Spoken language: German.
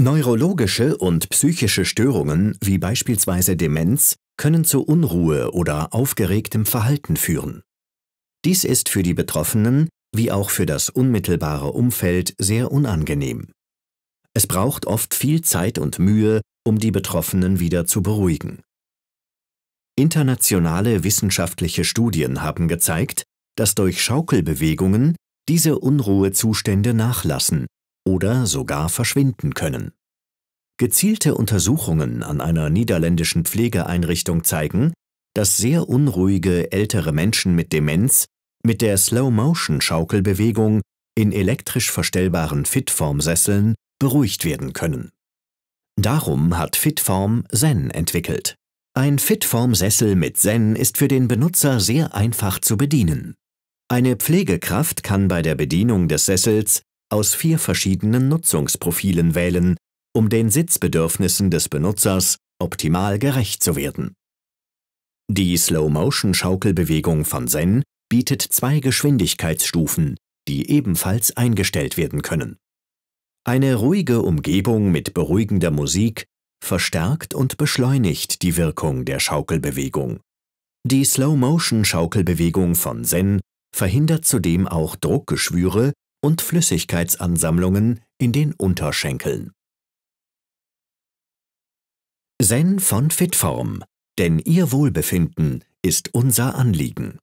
Neurologische und psychische Störungen wie beispielsweise Demenz können zu Unruhe oder aufgeregtem Verhalten führen. Dies ist für die Betroffenen wie auch für das unmittelbare Umfeld sehr unangenehm. Es braucht oft viel Zeit und Mühe, um die Betroffenen wieder zu beruhigen. Internationale wissenschaftliche Studien haben gezeigt, dass durch Schaukelbewegungen diese Unruhezustände nachlassen oder sogar verschwinden können. Gezielte Untersuchungen an einer niederländischen Pflegeeinrichtung zeigen, dass sehr unruhige ältere Menschen mit Demenz mit der Slow-Motion-Schaukelbewegung in elektrisch verstellbaren Fitform-Sesseln beruhigt werden können. Darum hat Fitform Zen entwickelt. Ein Fitform-Sessel mit Zen ist für den Benutzer sehr einfach zu bedienen. Eine Pflegekraft kann bei der Bedienung des Sessels aus vier verschiedenen Nutzungsprofilen wählen, um den Sitzbedürfnissen des Benutzers optimal gerecht zu werden. Die Slow-Motion-Schaukelbewegung von Zen bietet zwei Geschwindigkeitsstufen, die ebenfalls eingestellt werden können. Eine ruhige Umgebung mit beruhigender Musik verstärkt und beschleunigt die Wirkung der Schaukelbewegung. Die Slow-Motion-Schaukelbewegung von Zen verhindert zudem auch Druckgeschwüre und Flüssigkeitsansammlungen in den Unterschenkeln. Zen von Fitform, denn Ihr Wohlbefinden ist unser Anliegen.